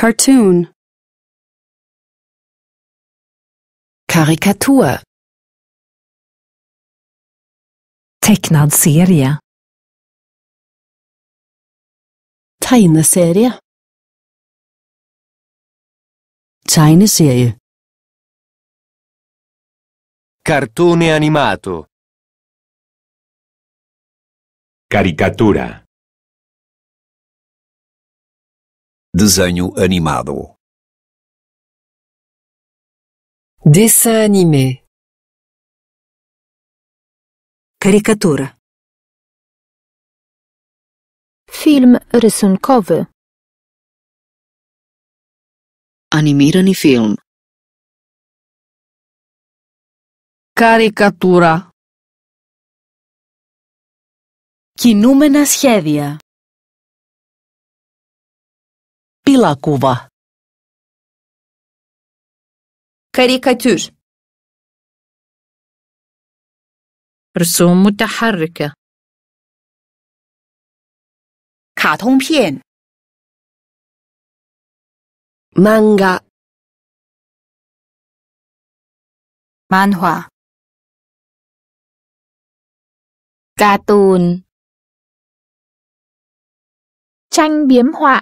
Cartoon Karikatur Tecknad serie Tegneserie Tegneserie Cartone animato Caricatura Desenho animado. Dessin animé. caricatura, Film rysunkowy. Animirani film. caricatura, Κινούμενα schedia. Tilakuva. Karikatür. manga, manhua, 卡通片。漫画。漫画。การ์ตูน tranh biếm họa